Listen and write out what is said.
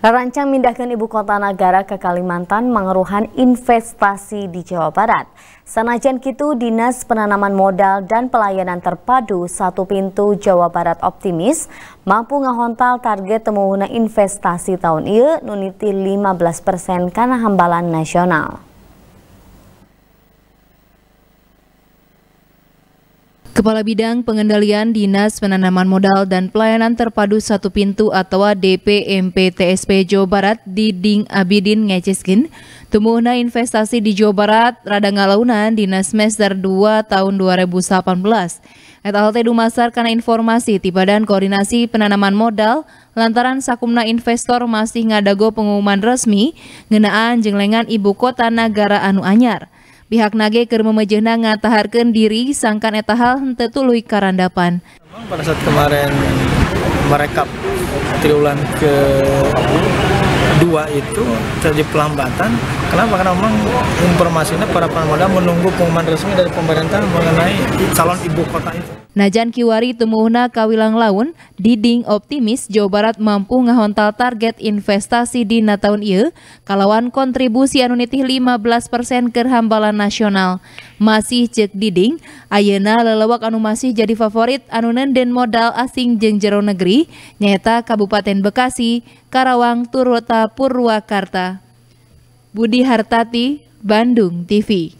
Rancang mindahkan ibu kota negara ke Kalimantan mengeruhan investasi di Jawa Barat. Senajan itu, Dinas Penanaman Modal dan Pelayanan Terpadu Satu Pintu Jawa Barat optimis mampu ngehontal target temuhuna investasi tahun ini nuniti 15 persen karena hambalan nasional. Kepala Bidang Pengendalian Dinas Penanaman Modal dan Pelayanan Terpadu Satu Pintu atau DPMP TSP Jawa Barat Diding Abidin Ngeceskin, Tumuhna investasi di Jawa Barat rada ngalaunan Dinas Semester 2 tahun 2018. Eta halte dumasar karena informasi tiba dan Koordinasi Penanaman Modal lantaran sakumna investor masih ngadago pengumuman resmi ngenaan jenglengan ibu kota negara anu anyar pihak nage ker memejena ngataharkan diri sangkan etahal tetului karandapan. Pada saat kemarin merekap triwulan ke dua itu terjadi pelambatan. Kenapa? Karena memang informasinya para pemuda menunggu pengumuman resmi dari pemerintah mengenai calon ibu kota itu. Najan Kiwari Tumuhna Kawilang Laun, Diding optimis Jawa Barat mampu ngahontal target investasi di tahun ini, kalawan kontribusi anu 15% persen hambalan nasional. Masih cek Diding, Ayena lelewak anu masih jadi favorit anunen nenden modal asing jengjero negeri, nyata Kabupaten Bekasi, Karawang, Turota, Purwakarta. Budi Hartati, Bandung TV